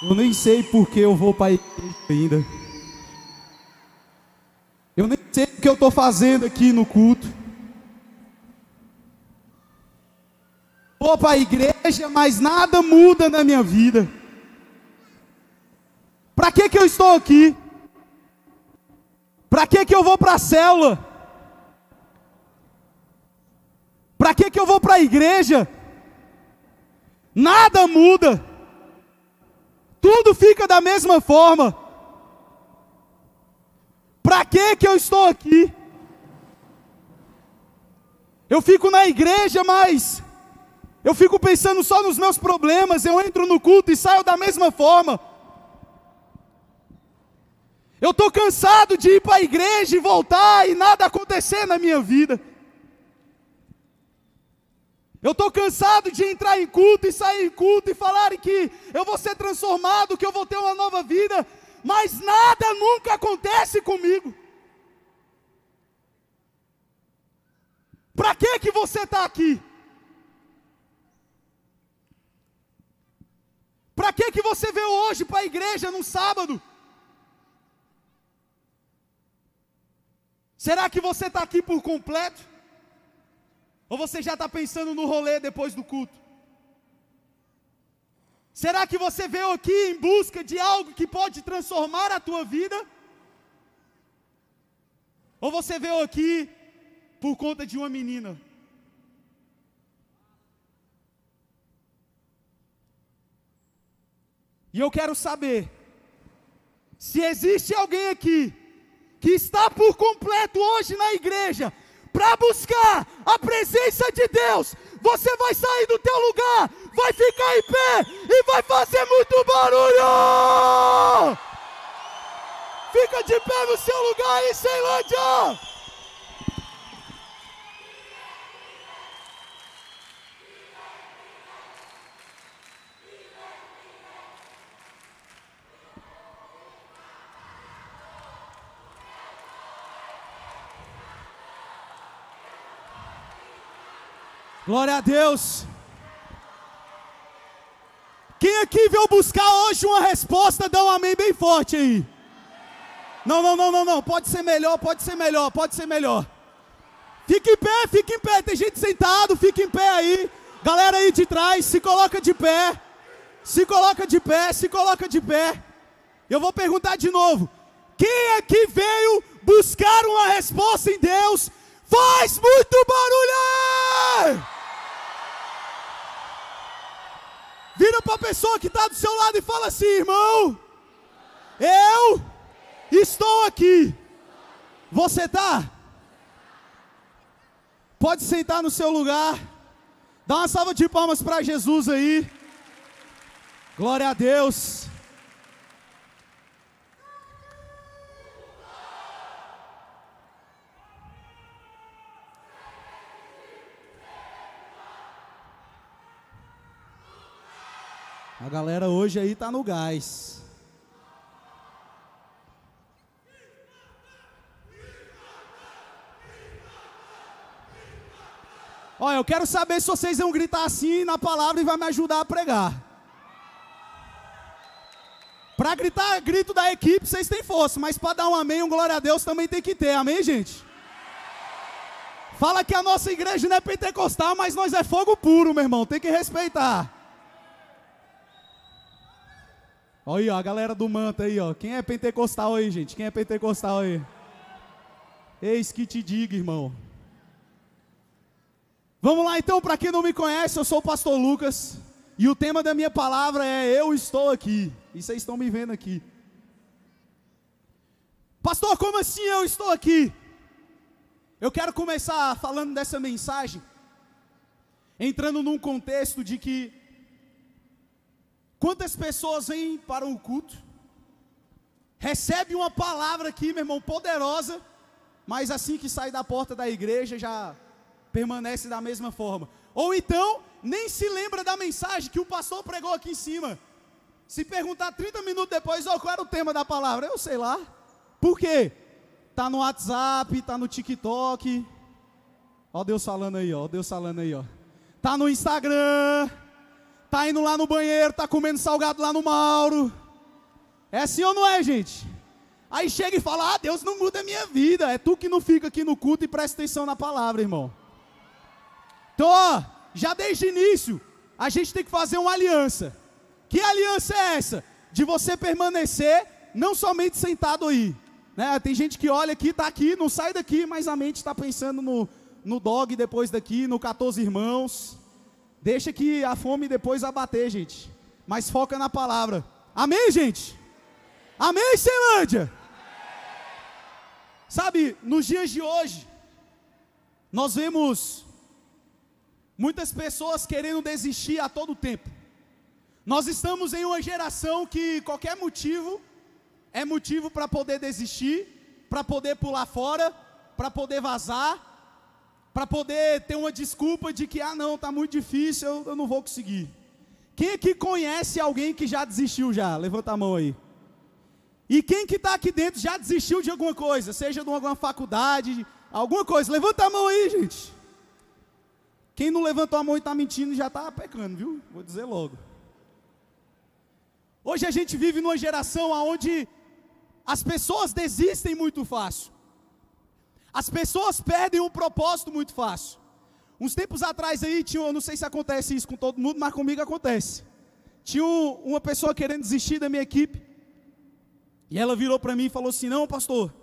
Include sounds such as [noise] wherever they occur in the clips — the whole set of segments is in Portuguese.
Eu nem sei porque eu vou para a igreja ainda. Eu nem sei o que eu estou fazendo aqui no culto. Vou para a igreja, mas nada muda na minha vida. Para que, que eu estou aqui? Para que, que eu vou para a célula? Para que, que eu vou para a igreja? Nada muda. Tudo fica da mesma forma. Para que que eu estou aqui? Eu fico na igreja, mas eu fico pensando só nos meus problemas, eu entro no culto e saio da mesma forma. Eu estou cansado de ir para a igreja e voltar e nada acontecer na minha vida. Eu estou cansado de entrar em culto e sair em culto e falarem que eu vou ser transformado, que eu vou ter uma nova vida, mas nada nunca acontece comigo. Para que que você está aqui? Para que que você veio hoje para a igreja num sábado? Será que você está aqui por completo? Ou você já está pensando no rolê depois do culto? Será que você veio aqui em busca de algo que pode transformar a tua vida? Ou você veio aqui por conta de uma menina? E eu quero saber se existe alguém aqui que está por completo hoje na igreja, para buscar a presença de Deus, você vai sair do teu lugar, vai ficar em pé e vai fazer muito barulho. Fica de pé no seu lugar aí, Ceilândia. É Glória a Deus. Quem aqui veio buscar hoje uma resposta, dá um amém bem forte aí. Não, não, não, não, não. Pode ser melhor, pode ser melhor, pode ser melhor. Fique em pé, fique em pé. Tem gente sentado, fique em pé aí. Galera aí de trás, se coloca de pé. Se coloca de pé, se coloca de pé. Eu vou perguntar de novo. Quem aqui veio buscar uma resposta em Deus? Faz muito barulho! Vira para a pessoa que está do seu lado e fala assim: irmão, eu estou aqui. Você está? Pode sentar no seu lugar. Dá uma salva de palmas para Jesus aí. Glória a Deus. A galera hoje aí tá no gás. Olha, eu quero saber se vocês vão gritar assim na palavra e vai me ajudar a pregar. Para gritar grito da equipe, vocês têm força, mas para dar um amém, um glória a Deus também tem que ter, amém, gente? Fala que a nossa igreja não é pentecostal, mas nós é fogo puro, meu irmão, tem que respeitar. Olha aí, ó, a galera do manto aí, ó. Quem é pentecostal aí, gente? Quem é pentecostal aí? Eis que te diga, irmão. Vamos lá então, para quem não me conhece, eu sou o pastor Lucas. E o tema da minha palavra é Eu estou aqui. E vocês estão me vendo aqui. Pastor, como assim eu estou aqui? Eu quero começar falando dessa mensagem, entrando num contexto de que Quantas pessoas vêm para um culto, recebe uma palavra aqui, meu irmão, poderosa, mas assim que sai da porta da igreja já permanece da mesma forma. Ou então, nem se lembra da mensagem que o pastor pregou aqui em cima. Se perguntar 30 minutos depois, oh, qual era o tema da palavra? Eu sei lá. Por quê? Tá no WhatsApp, tá no TikTok. Ó Deus falando aí, ó, Deus falando aí, ó. Tá no Instagram tá indo lá no banheiro, tá comendo salgado lá no Mauro. É assim ou não é, gente? Aí chega e fala: Ah, Deus não muda a minha vida. É tu que não fica aqui no culto e presta atenção na palavra, irmão. Então, ó, já desde o início, a gente tem que fazer uma aliança. Que aliança é essa? De você permanecer, não somente sentado aí. Né? Tem gente que olha aqui, está aqui, não sai daqui, mas a mente está pensando no, no dog depois daqui, no 14 irmãos. Deixa que a fome depois abater, gente. Mas foca na palavra. Amém, gente? Amém, Ceilândia? Sabe, nos dias de hoje, nós vemos muitas pessoas querendo desistir a todo tempo. Nós estamos em uma geração que qualquer motivo é motivo para poder desistir, para poder pular fora, para poder vazar, para poder ter uma desculpa de que, ah, não, está muito difícil, eu, eu, não vou conseguir. Quem aqui conhece alguém que já desistiu já? Levanta a mão aí. E quem que está aqui dentro já desistiu de alguma coisa, seja de alguma faculdade, alguma coisa? Levanta a mão aí, gente. Quem não levantou a mão e está mentindo já está pecando, viu? Vou dizer logo. Hoje a gente vive numa geração onde as pessoas desistem muito fácil. As pessoas perdem o propósito muito fácil. Uns tempos atrás aí tinha, eu não sei se acontece isso com todo mundo, mas comigo acontece. Tinha um, uma pessoa querendo desistir da minha equipe. E ela virou para mim e falou assim: "Não, pastor.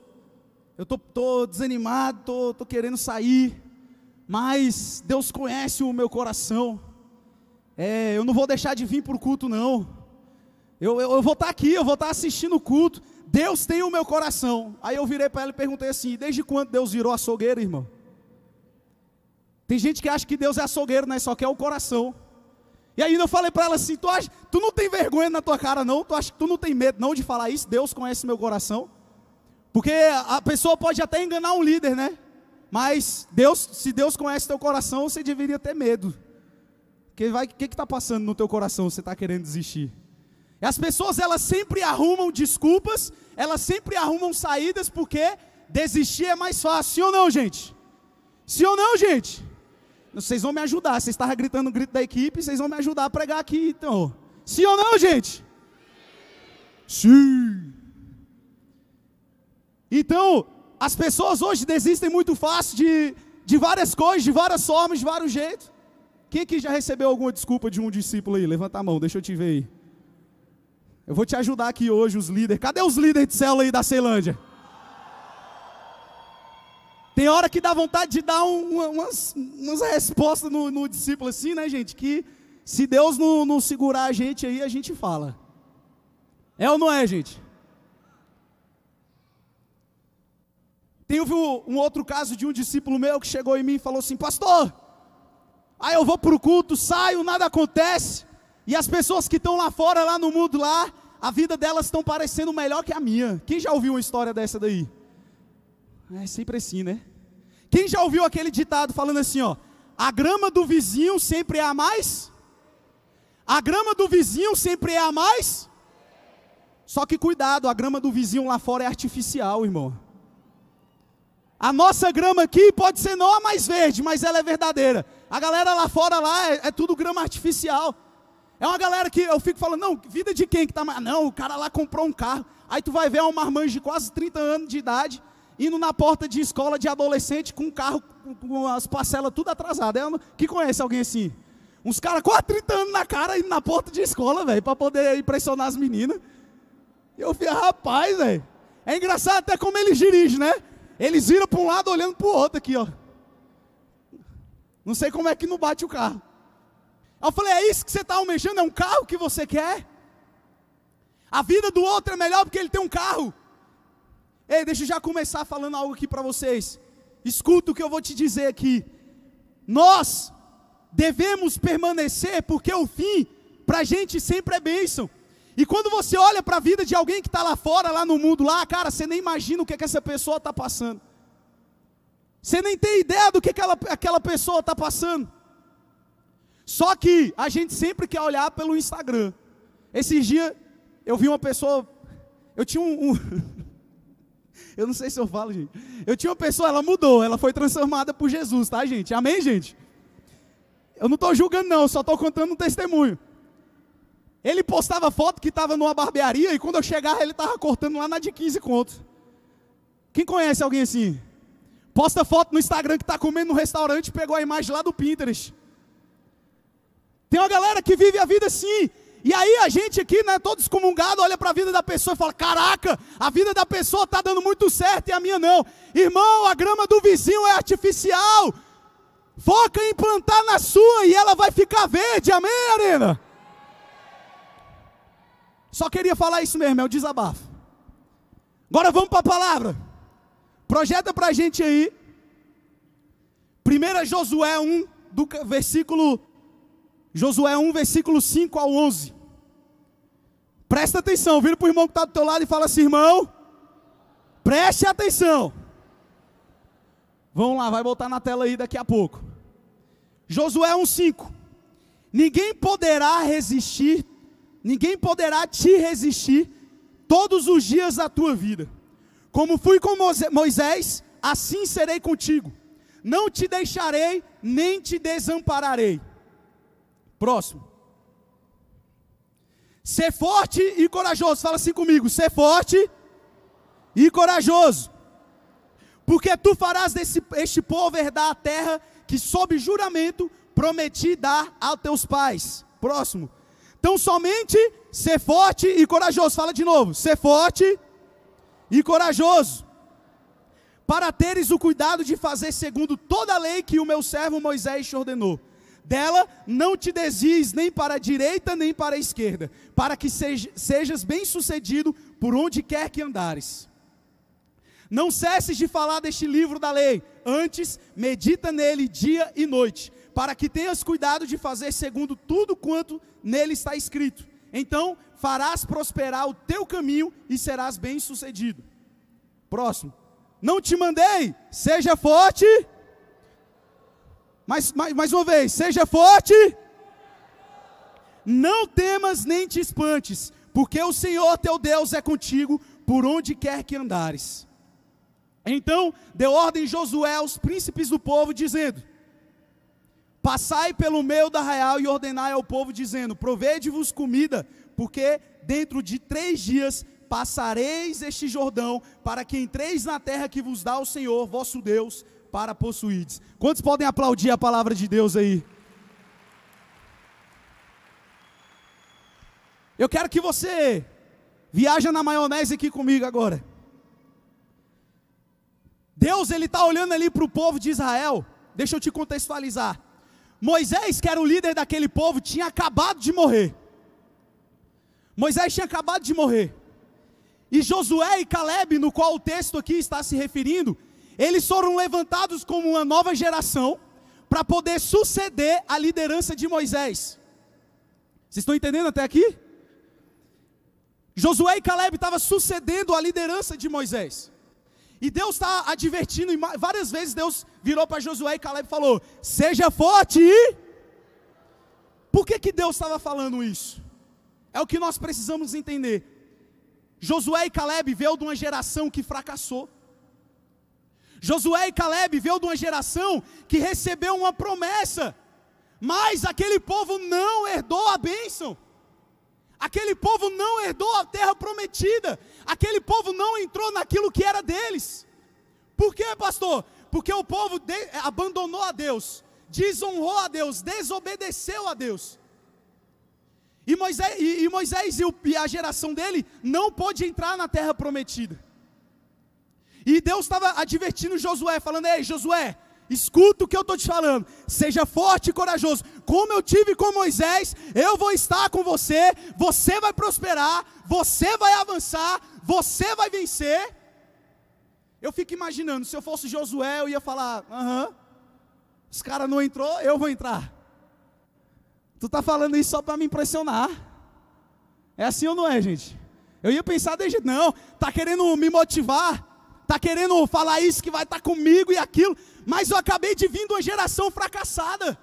Eu tô, tô desanimado, tô, tô querendo sair, mas Deus conhece o meu coração. É, eu não vou deixar de vir para o culto não. Eu, eu, eu vou estar tá aqui, eu vou estar tá assistindo o culto. Deus tem o meu coração. Aí eu virei para ela e perguntei assim: desde quando Deus virou açougueiro, irmão? Tem gente que acha que Deus é açougueiro, né? Só quer é o coração. E ainda eu falei para ela assim: tu, acha, tu não tem vergonha na tua cara, não? Tu acha que tu não tem medo, não, de falar isso? Deus conhece meu coração. Porque a pessoa pode até enganar um líder, né? Mas Deus, se Deus conhece teu coração, você deveria ter medo. Porque vai, o que está passando no teu coração? Você está querendo desistir? As pessoas elas sempre arrumam desculpas, elas sempre arrumam saídas porque desistir é mais fácil, sim ou não, gente? Sim ou não, gente? Vocês vão me ajudar, vocês estavam gritando o grito da equipe, vocês vão me ajudar a pregar aqui, então. Sim ou não, gente? Sim. Então, as pessoas hoje desistem muito fácil de, de várias coisas, de várias formas, de vários jeitos. Quem aqui já recebeu alguma desculpa de um discípulo aí? Levanta a mão, deixa eu te ver aí. Eu vou te ajudar aqui hoje, os líderes. Cadê os líderes de célula aí da Ceilândia? Tem hora que dá vontade de dar umas, umas, respostas no, no, discípulo assim, né, gente? Que se Deus não, não segurar a gente aí, a gente fala. É ou não é, gente? Tem um outro caso de um discípulo meu que chegou em mim e falou assim: Pastor, aí eu vou para o culto, saio, nada acontece. E as pessoas que estão lá fora, lá no mundo lá, a vida delas estão parecendo melhor que a minha. Quem já ouviu uma história dessa daí? É sempre assim, né? Quem já ouviu aquele ditado falando assim, ó? A grama do vizinho sempre é a mais? A grama do vizinho sempre é a mais? Só que cuidado, a grama do vizinho lá fora é artificial, irmão. A nossa grama aqui pode ser não a mais verde, mas ela é verdadeira. A galera lá fora lá é, é tudo grama artificial. É uma galera que eu fico falando, não, vida de quem que tá mais? Não, o cara lá comprou um carro. Aí tu vai ver uma marmanja de quase 30 anos de idade indo na porta de escola de adolescente com um carro com as parcelas tudo atrasado Eu, que conhece alguém assim? Uns caras quase 30 anos na cara indo na porta de escola, velho, para poder impressionar as meninas. Eu fico, rapaz, velho. É engraçado até como eles dirigem, né? Eles viram para um lado olhando para o outro aqui, ó. Não sei como é que não bate o carro. Eu falei: é isso que você está almejando? É um carro que você quer? A vida do outro é melhor porque ele tem um carro. Ei, deixa eu já começar falando algo aqui para vocês. Escuta o que eu vou te dizer aqui. Nós devemos permanecer porque o fim para a gente sempre é bênção. E quando você olha para a vida de alguém que está lá fora, lá no mundo, lá, cara, você nem imagina o que, é que essa pessoa está passando. Você nem tem ideia do que aquela, é aquela pessoa está passando. Só que a gente sempre quer olhar pelo Instagram. Esses dias eu vi uma pessoa. Eu tinha um. um [laughs] eu não sei se eu falo, gente. Eu tinha uma pessoa, ela mudou, ela foi transformada por Jesus, tá, gente? Amém, gente? Eu não estou julgando, não, só estou contando um testemunho. Ele postava foto que estava numa barbearia e quando eu chegava ele estava cortando lá na de 15 contos. Quem conhece alguém assim? Posta foto no Instagram que está comendo no restaurante e pegou a imagem lá do Pinterest. Tem uma galera que vive a vida assim. E aí a gente aqui, né, todo excomungado, olha para a vida da pessoa e fala: "Caraca, a vida da pessoa está dando muito certo e a minha não". Irmão, a grama do vizinho é artificial. Foca em plantar na sua e ela vai ficar verde. Amém, Arena? Só queria falar isso mesmo, é o desabafo. Agora vamos para a palavra. Projeta para a gente aí. 1 Josué 1, do versículo Josué 1, versículo 5 ao 11. Presta atenção, vira para o irmão que está do teu lado e fala assim, irmão, preste atenção. Vamos lá, vai voltar na tela aí daqui a pouco. Josué 1,5: Ninguém poderá resistir, ninguém poderá te resistir todos os dias da tua vida. Como fui com Moisés, assim serei contigo. Não te deixarei, nem te desampararei. Próximo. Ser forte e corajoso. Fala assim comigo. Ser forte e corajoso. Porque tu farás desse, este povo herdar a terra que, sob juramento, prometi dar a teus pais. Próximo. Então, somente ser forte e corajoso. Fala de novo. Ser forte e corajoso. Para teres o cuidado de fazer segundo toda a lei que o meu servo Moisés te ordenou dela não te desvies nem para a direita nem para a esquerda, para que sejas bem-sucedido por onde quer que andares. Não cesses de falar deste livro da lei, antes medita nele dia e noite, para que tenhas cuidado de fazer segundo tudo quanto nele está escrito. Então farás prosperar o teu caminho e serás bem-sucedido. Próximo. Não te mandei, seja forte mais, mais, mais uma vez, seja forte. Não temas nem te espantes, porque o Senhor teu Deus é contigo por onde quer que andares. Então deu ordem Josué aos príncipes do povo, dizendo: Passai pelo meio da arraial e ordenai ao povo, dizendo: Provede-vos comida, porque dentro de três dias passareis este Jordão, para que entreis na terra que vos dá o Senhor vosso Deus para possuídos. Quantos podem aplaudir a palavra de Deus aí? Eu quero que você viaja na maionese aqui comigo agora. Deus ele está olhando ali para o povo de Israel. Deixa eu te contextualizar. Moisés, que era o líder daquele povo, tinha acabado de morrer. Moisés tinha acabado de morrer. E Josué e Caleb, no qual o texto aqui está se referindo, eles foram levantados como uma nova geração para poder suceder a liderança de Moisés. Vocês estão entendendo até aqui? Josué e Caleb estavam sucedendo a liderança de Moisés. E Deus está advertindo, e várias vezes Deus virou para Josué e Caleb e falou: Seja forte Por que, que Deus estava falando isso? É o que nós precisamos entender. Josué e Caleb veio de uma geração que fracassou. Josué e Caleb veio de uma geração que recebeu uma promessa, mas aquele povo não herdou a bênção. Aquele povo não herdou a terra prometida. Aquele povo não entrou naquilo que era deles. Por quê, pastor? Porque o povo eh, abandonou a Deus, desonrou a Deus, desobedeceu a Deus. E Moisés e, Moisés, e a geração dele não pôde entrar na terra prometida. E Deus estava advertindo Josué, falando: Ei, Josué, escuta o que eu estou te falando, seja forte e corajoso. Como eu tive com Moisés, eu vou estar com você, você vai prosperar, você vai avançar, você vai vencer. Eu fico imaginando, se eu fosse Josué, eu ia falar: aham, uhum, os caras não entrou, eu vou entrar. Tu tá falando isso só para me impressionar. É assim ou não é, gente? Eu ia pensar desde não, tá querendo me motivar tá querendo falar isso que vai estar tá comigo e aquilo, mas eu acabei de vir de uma geração fracassada.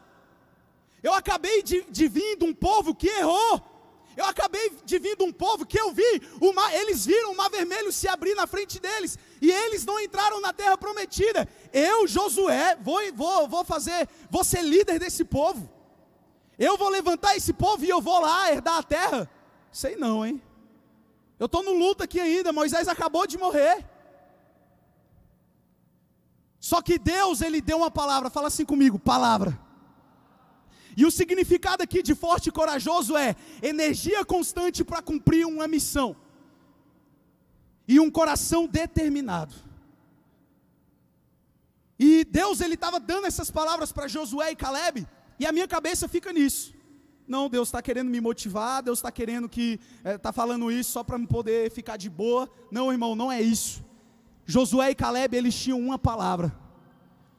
Eu acabei de, de vir de um povo que errou. Eu acabei de vir de um povo que eu vi, o mar, eles viram o mar vermelho se abrir na frente deles, e eles não entraram na terra prometida. Eu, Josué, vou, vou, vou fazer, vou ser líder desse povo. Eu vou levantar esse povo e eu vou lá herdar a terra. Sei não, hein? Eu estou no luto aqui ainda, Moisés acabou de morrer. Só que Deus, ele deu uma palavra, fala assim comigo, palavra. E o significado aqui de forte e corajoso é energia constante para cumprir uma missão e um coração determinado. E Deus ele estava dando essas palavras para Josué e Caleb, e a minha cabeça fica nisso. Não, Deus está querendo me motivar, Deus está querendo que está eh, é, falando isso só para me poder ficar de boa. Não, irmão, não é isso. Josué e Caleb eles tinham uma palavra.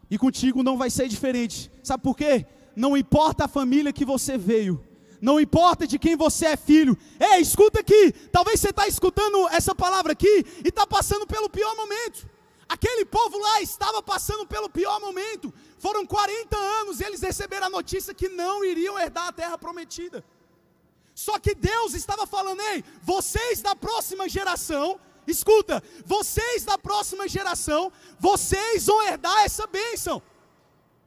E contigo não vai ser diferente. Sabe por quê? Não importa a família que você veio, não importa de quem você é filho. Ei, escuta aqui. Talvez você está escutando essa palavra aqui e está passando pelo pior momento. Aquele povo lá estava passando pelo pior momento. Foram 40 anos e eles receberam a notícia que não iriam herdar a terra prometida. Só que Deus estava falando: ei, vocês da próxima geração Escuta, vocês da próxima geração, vocês vão herdar essa bênção.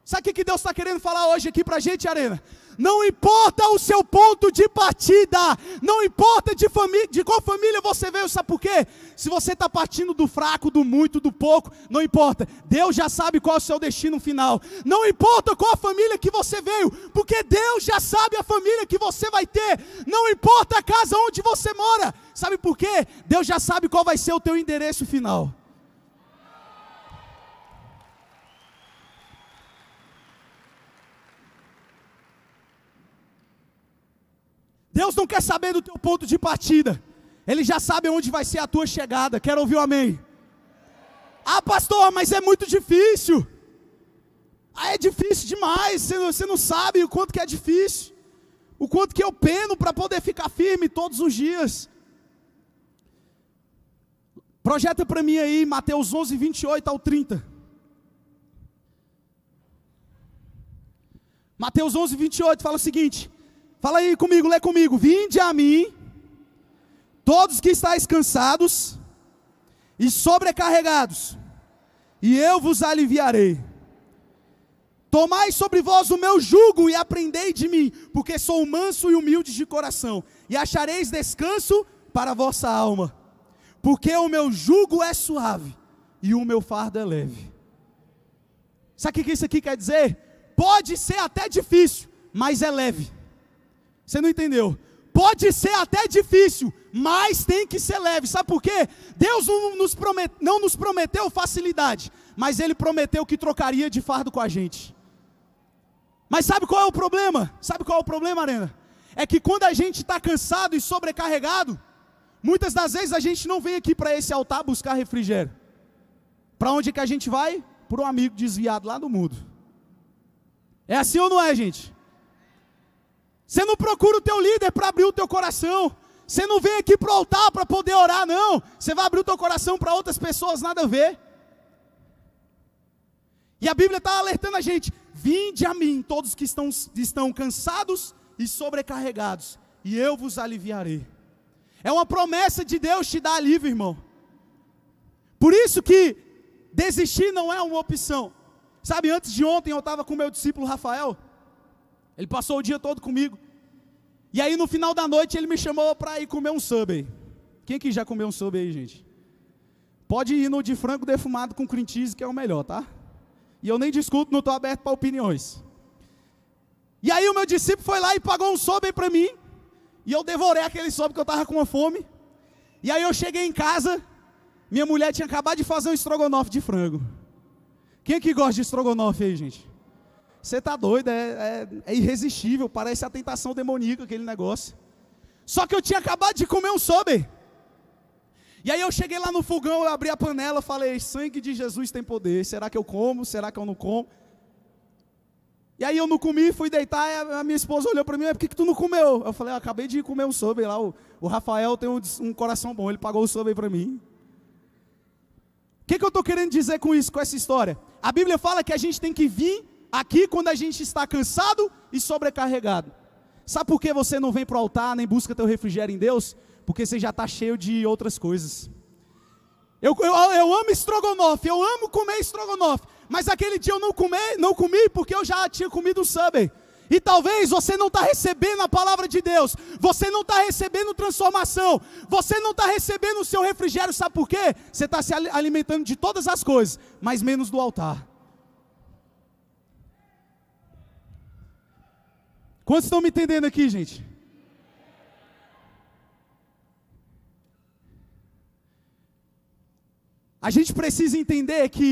Sabe o que Deus está querendo falar hoje aqui para a gente, Arena? Não importa o seu ponto de partida, não importa de, de qual família você veio, sabe por quê? Se você está partindo do fraco, do muito, do pouco, não importa. Deus já sabe qual é o seu destino final. Não importa qual a família que você veio, porque Deus já sabe a família que você vai ter. Não importa a casa onde você mora, sabe por quê? Deus já sabe qual vai ser o teu endereço final. Deus não quer saber do teu ponto de partida. Ele já sabe onde vai ser a tua chegada. Quero ouvir o amém. Ah, pastor, mas é muito difícil. Ah, é difícil demais. Você não, você não sabe o quanto que é difícil. O quanto que eu peno para poder ficar firme todos os dias. Projeta para mim aí Mateus 11, 28 ao 30. Mateus 11, 28 fala o seguinte: Fala aí comigo, lê comigo. Vinde a mim, todos que estáis cansados e sobrecarregados, e eu vos aliviarei. Tomai sobre vós o meu jugo e aprendei de mim, porque sou manso e humilde de coração, e achareis descanso para a vossa alma, porque o meu jugo é suave e o meu fardo é leve. Sabe o que isso aqui quer dizer? Pode ser até difícil, mas é leve. Você não entendeu? Pode ser até difícil, mas tem que ser leve. Sabe por quê? Deus não nos, promet, não nos prometeu facilidade, mas Ele prometeu que trocaria de fardo com a gente. Mas sabe qual é o problema? Sabe qual é o problema, Arena? É que quando a gente está cansado e sobrecarregado, muitas das vezes a gente não vem aqui para esse altar buscar refrigério. Para onde que a gente vai? Para um amigo desviado lá do mundo. É assim ou não é, gente? Você não procura o teu líder para abrir o teu coração. Você não vem aqui para o altar para poder orar, não. Você vai abrir o teu coração para outras pessoas, nada a ver. E a Bíblia está alertando a gente: vinde a mim, todos que estão, estão cansados e sobrecarregados, e eu vos aliviarei. É uma promessa de Deus te dar alívio, irmão. Por isso que desistir não é uma opção. Sabe, antes de ontem eu estava com meu discípulo Rafael, ele passou o dia todo comigo. E aí no final da noite ele me chamou para ir comer um aí. Quem que já comeu um sub aí, gente? Pode ir no de frango defumado com cream cheese, que é o melhor, tá? E eu nem discuto, não estou aberto para opiniões. E aí o meu discípulo foi lá e pagou um Subway para mim. E eu devorei aquele Subway que eu estava com uma fome. E aí eu cheguei em casa, minha mulher tinha acabado de fazer um estrogonofe de frango. Quem que gosta de estrogonofe aí, gente? Você está doido, é, é, é irresistível, parece a tentação demoníaca aquele negócio. Só que eu tinha acabado de comer um sobe. E aí eu cheguei lá no fogão, eu abri a panela, falei, sangue de Jesus tem poder, será que eu como, será que eu não como? E aí eu não comi, fui deitar, e a minha esposa olhou para mim, por que, que tu não comeu? Eu falei, eu ah, acabei de comer um sobe lá, o, o Rafael tem um, um, coração bom, ele pagou o sobe para mim. O que, que eu estou querendo dizer com isso, com essa história? A Bíblia fala que a gente tem que vir Aqui, quando a gente está cansado e sobrecarregado. Sabe por que você não vem para o altar nem busca teu refrigério em Deus? Porque você já está cheio de outras coisas. Eu, eu, eu amo estrogonofe, eu amo comer estrogonofe, mas aquele dia eu não comi, não comi porque eu já tinha comido o subway. E talvez você não está recebendo a palavra de Deus, você não está recebendo transformação, você não está recebendo o seu refrigério, sabe por quê? Você está se alimentando de todas as coisas, mas menos do altar. Quantos estão me entendendo aqui, gente? A gente precisa entender que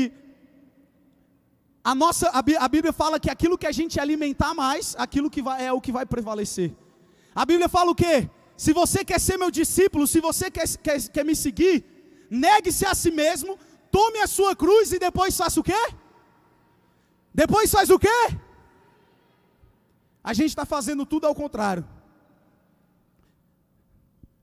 a nossa a Bíblia fala que aquilo que a gente alimentar mais, aquilo que vai, é o que vai prevalecer. A Bíblia fala o quê? Se você quer ser meu discípulo, se você quer, quer, quer me seguir, negue-se a si mesmo, tome a sua cruz e depois faça o quê? Depois faz o quê? A gente está fazendo tudo ao contrário.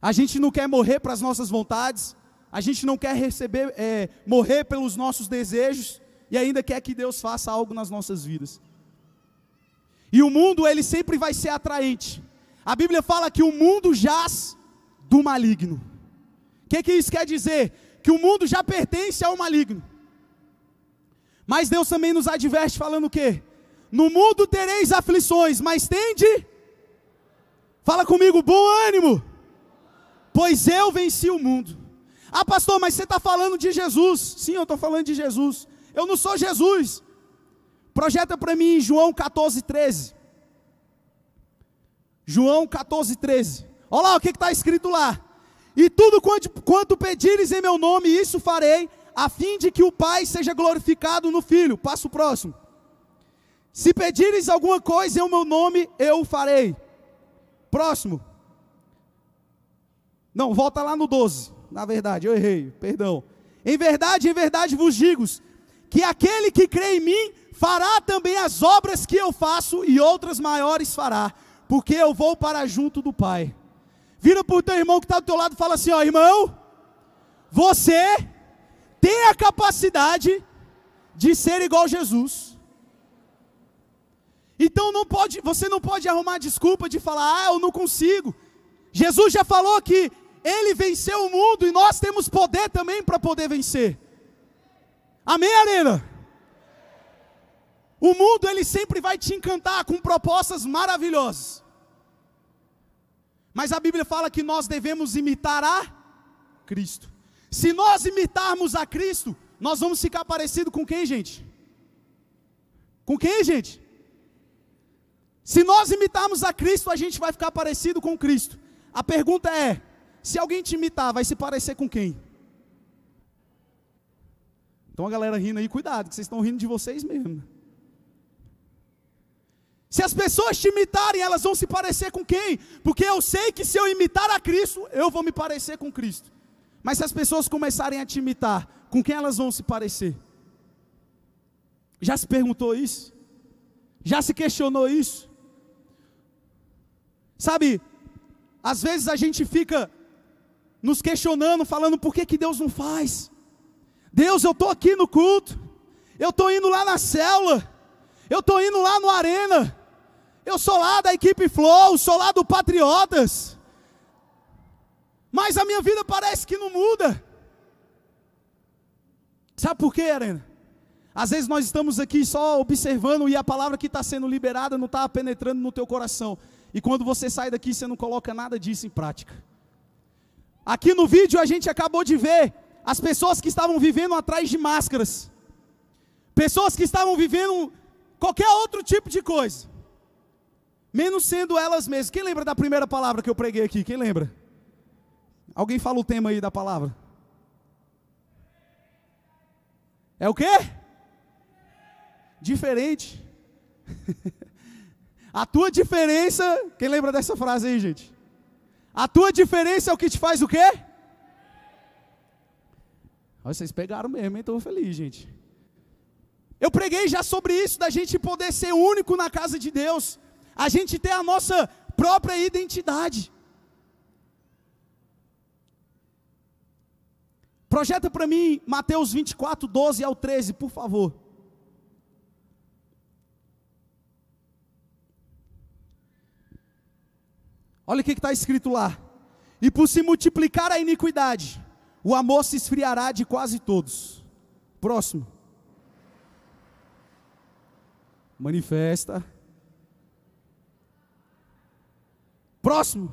A gente não quer morrer para as nossas vontades, a gente não quer receber, é, morrer pelos nossos desejos, e ainda quer que Deus faça algo nas nossas vidas. E o mundo, ele sempre vai ser atraente. A Bíblia fala que o mundo jaz do maligno. O que, que isso quer dizer? Que o mundo já pertence ao maligno. Mas Deus também nos adverte falando o quê? No mundo tereis aflições, mas tende. Fala comigo, bom ânimo. Pois eu venci o mundo. Ah, pastor, mas você está falando de Jesus. Sim, eu estou falando de Jesus. Eu não sou Jesus. Projeta para mim João 14, 13. João 14, 13. Olha lá o que está escrito lá. E tudo quanto, quanto pedires em meu nome, isso farei, a fim de que o Pai seja glorificado no Filho. Passo o próximo. Se pedires alguma coisa em meu nome, eu o farei. Próximo. Não, volta lá no 12. Na verdade, eu errei, perdão. Em verdade, em verdade vos digo que aquele que crê em mim fará também as obras que eu faço e outras maiores fará, porque eu vou para junto do Pai. Vira para o teu irmão que está do teu lado e fala assim: ó, irmão, você tem a capacidade de ser igual Jesus. Então não pode, você não pode arrumar desculpa de falar, ah, eu não consigo. Jesus já falou que ele venceu o mundo e nós temos poder também para poder vencer. Amém, Arena? O mundo ele sempre vai te encantar com propostas maravilhosas. Mas a Bíblia fala que nós devemos imitar a Cristo. Se nós imitarmos a Cristo, nós vamos ficar parecido com quem, gente? Com quem, gente? Se nós imitarmos a Cristo, a gente vai ficar parecido com Cristo. A pergunta é: se alguém te imitar, vai se parecer com quem? Então a galera rindo aí, cuidado, que vocês estão rindo de vocês mesmo. Se as pessoas te imitarem, elas vão se parecer com quem? Porque eu sei que se eu imitar a Cristo, eu vou me parecer com Cristo. Mas se as pessoas começarem a te imitar, com quem elas vão se parecer? Já se perguntou isso? Já se questionou isso? Sabe, às vezes a gente fica nos questionando, falando por que, que Deus não faz. Deus, eu estou aqui no culto, eu estou indo lá na célula, eu estou indo lá no Arena, eu sou lá da equipe Flow, sou lá do Patriotas, mas a minha vida parece que não muda. Sabe por quê, Arena? Às vezes nós estamos aqui só observando e a palavra que está sendo liberada não está penetrando no teu coração e quando você sai daqui você não coloca nada disso em prática. Aqui no vídeo a gente acabou de ver as pessoas que estavam vivendo atrás de máscaras, pessoas que estavam vivendo qualquer outro tipo de coisa, menos sendo elas mesmas. Quem lembra da primeira palavra que eu preguei aqui? Quem lembra? Alguém fala o tema aí da palavra? É o quê? Diferente. [laughs] A tua diferença, quem lembra dessa frase aí, gente? A tua diferença é o que te faz o quê? Olha, vocês pegaram mesmo, então feliz, gente. Eu preguei já sobre isso, da gente poder ser único na casa de Deus, a gente ter a nossa própria identidade. Projeta para mim Mateus 24, 12 ao 13, por favor. Olha o que está escrito lá. E por se multiplicar a iniquidade, o amor se esfriará de quase todos. Próximo. Manifesta. Próximo.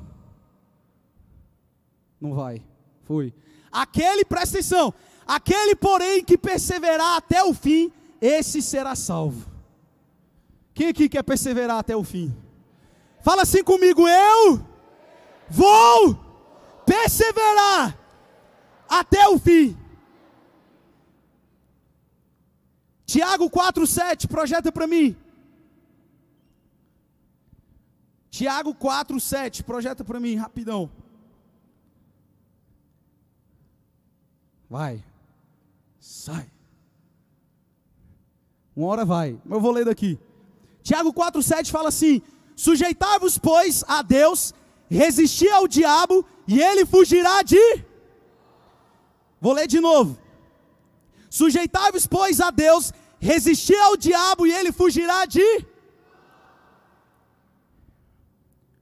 Não vai. Foi. Aquele, presta atenção. Aquele, porém, que perseverar até o fim, esse será salvo. Quem aqui quer perseverar até o fim? Fala assim comigo, eu vou perseverar até o fim. Tiago 4,7, projeta para mim. Tiago 4,7, projeta para mim, rapidão. Vai, sai. Uma hora vai, mas eu vou ler daqui. Tiago 4,7 fala assim: sujeitar vos pois, a Deus, resistir ao diabo e ele fugirá de. Vou ler de novo. Sujeitai-vos, pois, a Deus, resistir ao diabo e ele fugirá de.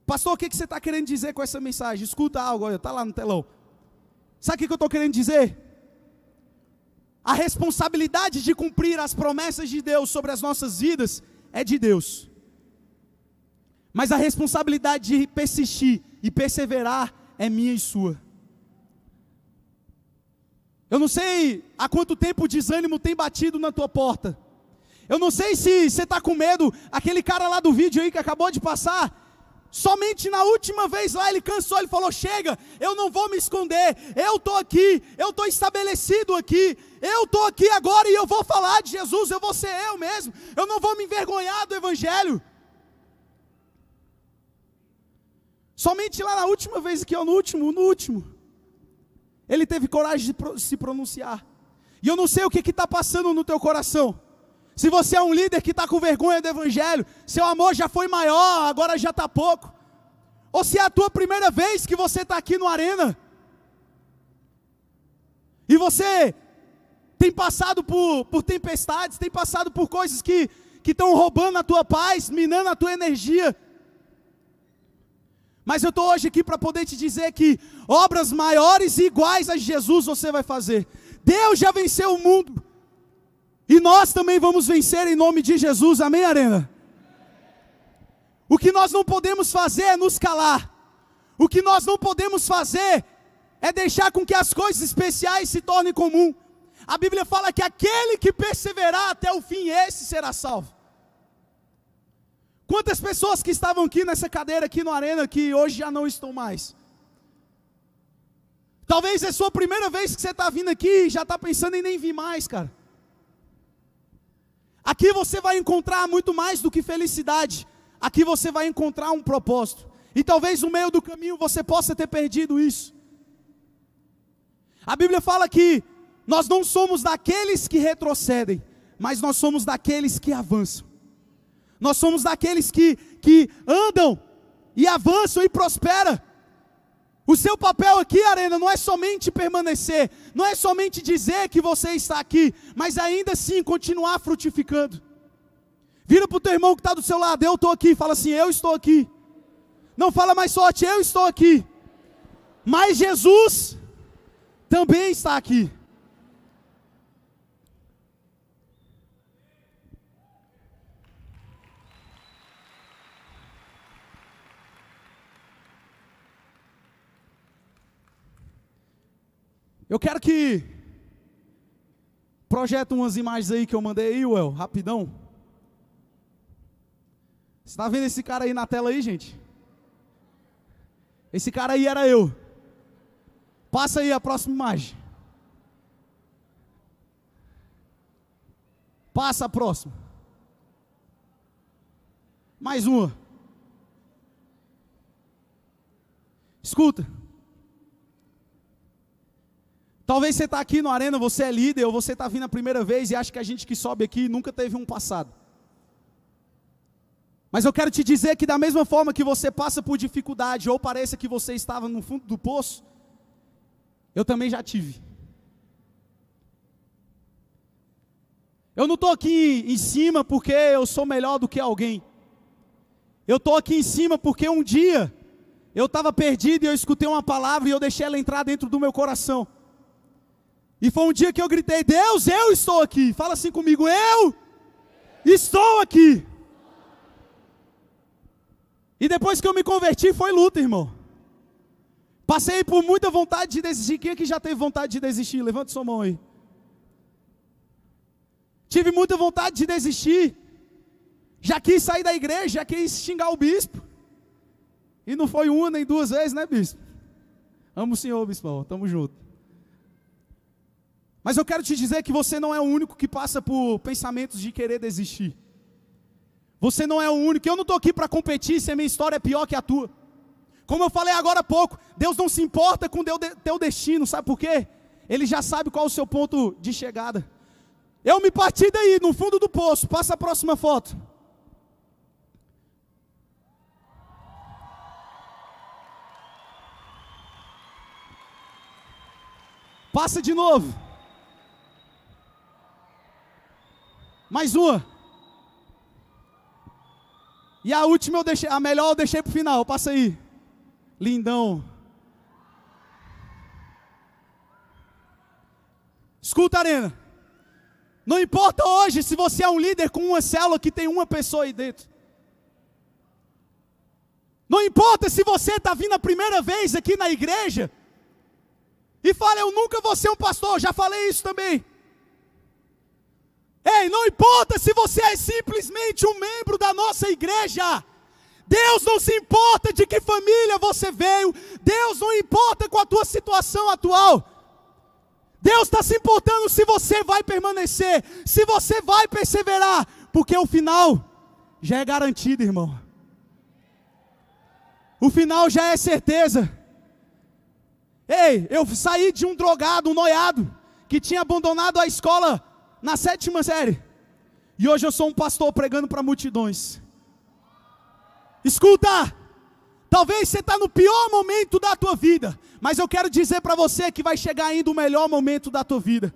Pastor, o que você está querendo dizer com essa mensagem? Escuta algo, está lá no telão. Sabe o que eu estou querendo dizer? A responsabilidade de cumprir as promessas de Deus sobre as nossas vidas é de Deus. Mas a responsabilidade de persistir e perseverar é minha e sua. Eu não sei há quanto tempo o desânimo tem batido na tua porta. Eu não sei se você está com medo, aquele cara lá do vídeo aí que acabou de passar, somente na última vez lá ele cansou, ele falou: Chega, eu não vou me esconder, eu estou aqui, eu estou estabelecido aqui, eu estou aqui agora e eu vou falar de Jesus, eu vou ser eu mesmo, eu não vou me envergonhar do Evangelho. Somente lá na última vez que eu, no último, no último, ele teve coragem de se pronunciar. E eu não sei o que está passando no teu coração. Se você é um líder que está com vergonha do evangelho, seu amor já foi maior, agora já está pouco. Ou se é a tua primeira vez que você está aqui no arena. E você tem passado por, por tempestades, tem passado por coisas que estão roubando a tua paz, minando a tua energia. Mas eu estou hoje aqui para poder te dizer que obras maiores e iguais a Jesus você vai fazer. Deus já venceu o mundo. E nós também vamos vencer em nome de Jesus. Amém, Arena? O que nós não podemos fazer é nos calar. O que nós não podemos fazer é deixar com que as coisas especiais se tornem comum. A Bíblia fala que aquele que perseverar até o fim, esse será salvo. Quantas pessoas que estavam aqui nessa cadeira, aqui no arena, que hoje já não estão mais? Talvez é a sua primeira vez que você está vindo aqui e já está pensando em nem vir mais, cara. Aqui você vai encontrar muito mais do que felicidade. Aqui você vai encontrar um propósito. E talvez no meio do caminho você possa ter perdido isso. A Bíblia fala que nós não somos daqueles que retrocedem, mas nós somos daqueles que avançam. Nós somos daqueles que, que andam e avançam e prosperam. O seu papel aqui, Arena, não é somente permanecer, não é somente dizer que você está aqui, mas ainda assim continuar frutificando. Vira para o teu irmão que está do seu lado, eu estou aqui, fala assim, eu estou aqui. Não fala mais sorte, eu estou aqui. Mas Jesus também está aqui. Eu quero que projeta umas imagens aí que eu mandei aí, Well, rapidão. Você está vendo esse cara aí na tela aí, gente? Esse cara aí era eu. Passa aí a próxima imagem. Passa a próxima. Mais uma. Escuta. Talvez você está aqui no arena, você é líder, ou você está vindo a primeira vez e acha que a gente que sobe aqui nunca teve um passado. Mas eu quero te dizer que da mesma forma que você passa por dificuldade ou pareça que você estava no fundo do poço, eu também já tive. Eu não estou aqui em cima porque eu sou melhor do que alguém. Eu estou aqui em cima porque um dia eu estava perdido e eu escutei uma palavra e eu deixei ela entrar dentro do meu coração. E foi um dia que eu gritei: Deus, eu estou aqui. Fala assim comigo: Eu estou aqui. E depois que eu me converti, foi luta, irmão. Passei por muita vontade de desistir. Quem é que já teve vontade de desistir? Levante sua mão aí. Tive muita vontade de desistir. Já quis sair da igreja, já quis xingar o bispo. E não foi uma nem duas vezes, né, bispo? Amo o senhor, bispo. Tamo junto. Mas eu quero te dizer que você não é o único que passa por pensamentos de querer desistir. Você não é o único. Eu não estou aqui para competir se a minha história é pior que a tua. Como eu falei agora há pouco, Deus não se importa com teu destino, sabe por quê? Ele já sabe qual é o seu ponto de chegada. Eu me parti daí, no fundo do poço. Passa a próxima foto. Passa de novo. Mais uma. E a última eu deixei, a melhor eu deixei pro final. Passa aí. Lindão. Escuta, Arena. Não importa hoje se você é um líder com uma célula que tem uma pessoa aí dentro. Não importa se você está vindo a primeira vez aqui na igreja e fala, eu nunca vou ser um pastor, já falei isso também não importa se você é simplesmente um membro da nossa igreja. Deus não se importa de que família você veio. Deus não importa com a tua situação atual. Deus está se importando se você vai permanecer, se você vai perseverar, porque o final já é garantido, irmão. O final já é certeza. Ei, eu saí de um drogado, um noiado, que tinha abandonado a escola na sétima série. E hoje eu sou um pastor pregando para multidões. Escuta! Talvez você está no pior momento da tua vida, mas eu quero dizer para você que vai chegar ainda o melhor momento da tua vida.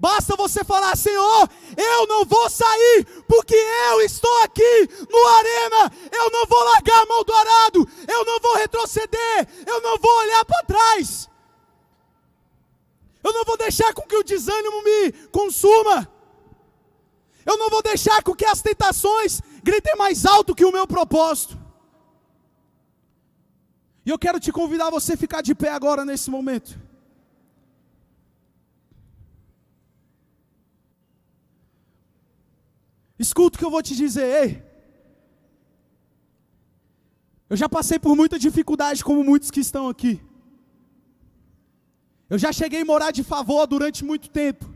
Basta você falar, Senhor, eu não vou sair, porque eu estou aqui no arena, eu não vou largar a mão do arado, eu não vou retroceder, eu não vou olhar para trás. Eu não vou deixar com que o desânimo me consuma. Eu não vou deixar com que as tentações gritem mais alto que o meu propósito. E eu quero te convidar a você ficar de pé agora nesse momento. Escuta o que eu vou te dizer, ei. Eu já passei por muita dificuldade, como muitos que estão aqui. Eu já cheguei a morar de favor durante muito tempo.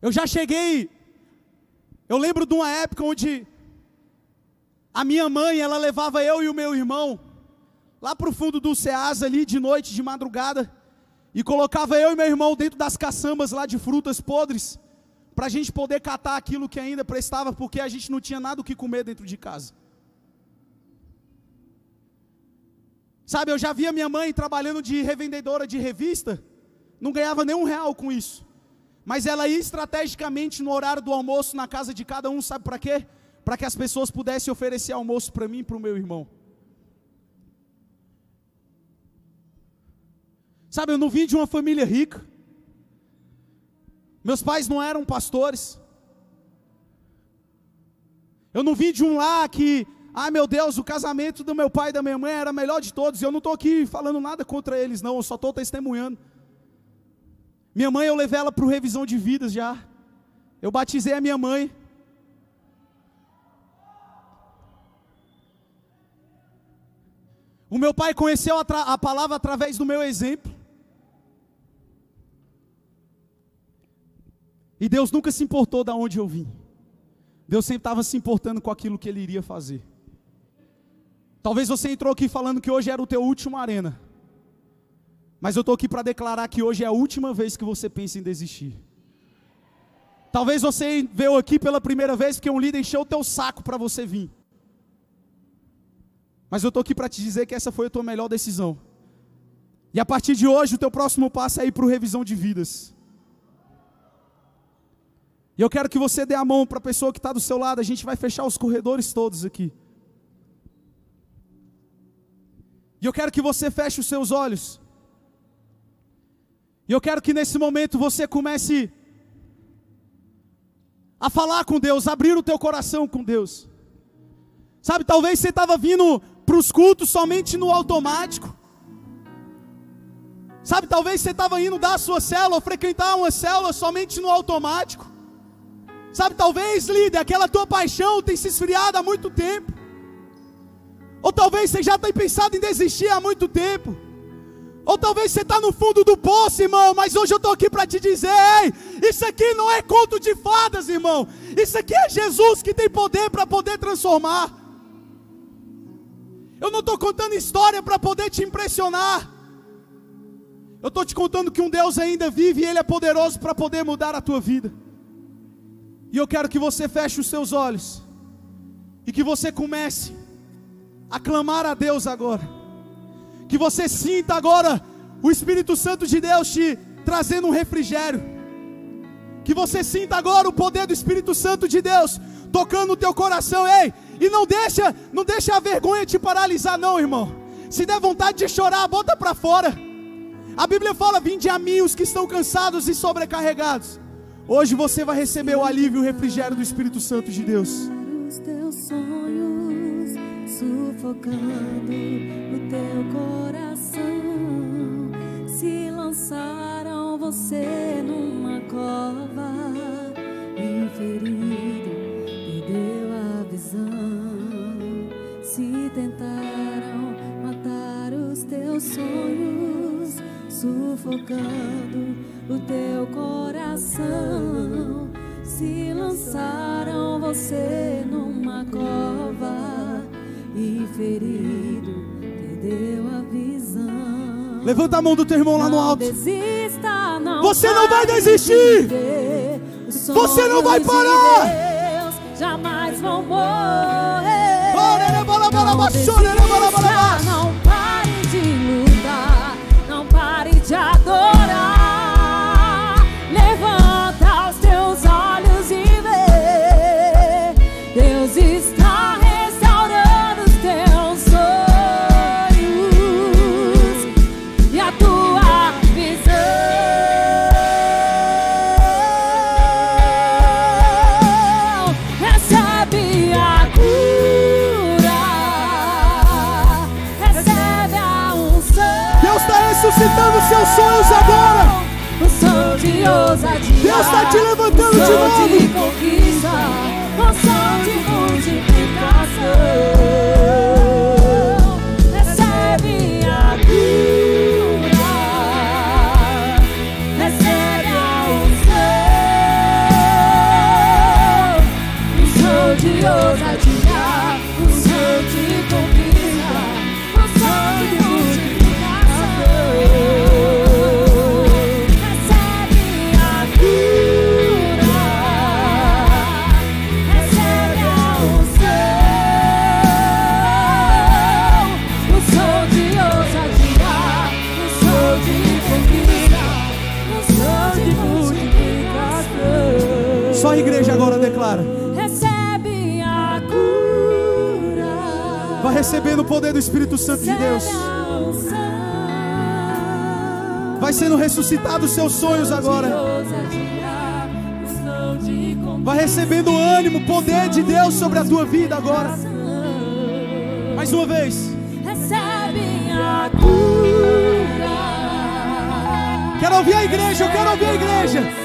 Eu já cheguei. Eu lembro de uma época onde a minha mãe, ela levava eu e o meu irmão lá para o fundo do Ceasa ali de noite, de madrugada, e colocava eu e meu irmão dentro das caçambas lá de frutas podres, para a gente poder catar aquilo que ainda prestava, porque a gente não tinha nada o que comer dentro de casa. Sabe, eu já via minha mãe trabalhando de revendedora de revista, não ganhava nem um real com isso. Mas ela ia estrategicamente no horário do almoço na casa de cada um, sabe para quê? Para que as pessoas pudessem oferecer almoço para mim e para o meu irmão. Sabe, eu não vim de uma família rica. Meus pais não eram pastores. Eu não vim de um lar que ah, meu Deus, o casamento do meu pai e da minha mãe era melhor de todos. Eu não estou aqui falando nada contra eles, não. Eu só estou testemunhando. Minha mãe, eu levei ela para revisão de vidas já. Eu batizei a minha mãe. O meu pai conheceu a, a palavra através do meu exemplo. E Deus nunca se importou da onde eu vim. Deus sempre estava se importando com aquilo que ele iria fazer. Talvez você entrou aqui falando que hoje era o teu último arena. Mas eu estou aqui para declarar que hoje é a última vez que você pensa em desistir. Talvez você veio aqui pela primeira vez porque um líder encheu o teu saco para você vir. Mas eu estou aqui para te dizer que essa foi a tua melhor decisão. E a partir de hoje, o teu próximo passo é ir para o revisão de vidas. E eu quero que você dê a mão para a pessoa que está do seu lado. A gente vai fechar os corredores todos aqui. E eu quero que você feche os seus olhos. E eu quero que nesse momento você comece a falar com Deus, abrir o teu coração com Deus. Sabe, talvez você estava vindo para os cultos somente no automático. Sabe, talvez você estava indo dar a sua célula, frequentar uma célula somente no automático. Sabe, talvez, líder, aquela tua paixão tem se esfriado há muito tempo. Ou talvez você já tenha pensado em desistir há muito tempo. Ou talvez você está no fundo do poço, irmão, mas hoje eu estou aqui para te dizer: ei, isso aqui não é conto de fadas, irmão. Isso aqui é Jesus que tem poder para poder transformar. Eu não estou contando história para poder te impressionar. Eu estou te contando que um Deus ainda vive e Ele é poderoso para poder mudar a tua vida. E eu quero que você feche os seus olhos e que você comece aclamar a Deus agora. Que você sinta agora o Espírito Santo de Deus te trazendo um refrigério. Que você sinta agora o poder do Espírito Santo de Deus tocando o teu coração, ei, e não deixa, não deixa a vergonha te paralisar não, irmão. Se der vontade de chorar, bota para fora. A Bíblia fala: "Vinde a mim os que estão cansados e sobrecarregados". Hoje você vai receber o alívio e o refrigério do Espírito Santo de Deus sufocando o teu coração. Se lançaram você numa cova, e ferido perdeu a visão. Se tentaram matar os teus sonhos, sufocando o teu coração. Se lançaram você Levanta a mão do teu irmão lá no alto. Você não vai desistir. Você não vai parar. Jamais vão morrer. Não desista, não Jesus. de Deus. Vai sendo ressuscitados seus sonhos agora. Vai recebendo ânimo, poder de Deus sobre a tua vida agora. Mais uma vez. Quero ouvir a igreja, eu quero ouvir a igreja.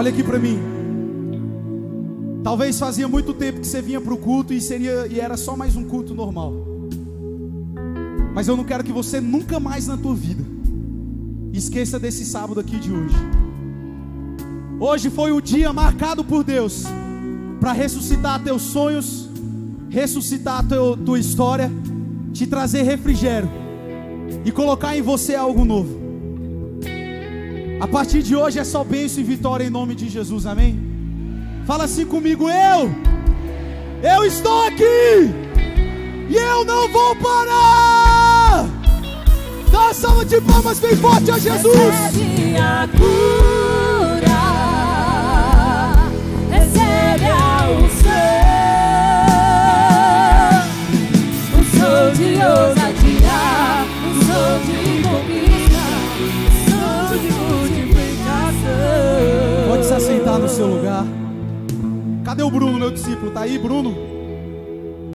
Olha aqui para mim. Talvez fazia muito tempo que você vinha para o culto e seria e era só mais um culto normal. Mas eu não quero que você nunca mais na tua vida esqueça desse sábado aqui de hoje. Hoje foi o dia marcado por Deus para ressuscitar teus sonhos, ressuscitar teu, tua história, te trazer refrigério e colocar em você algo novo. A partir de hoje é só bênção e vitória em nome de Jesus, amém? Fala assim comigo, eu, eu estou aqui e eu não vou parar. Dá uma salva de palmas bem forte a Jesus. Recebe a cura, recebe a unção. se assentar no seu lugar. Cadê o Bruno, meu discípulo? Tá aí, Bruno?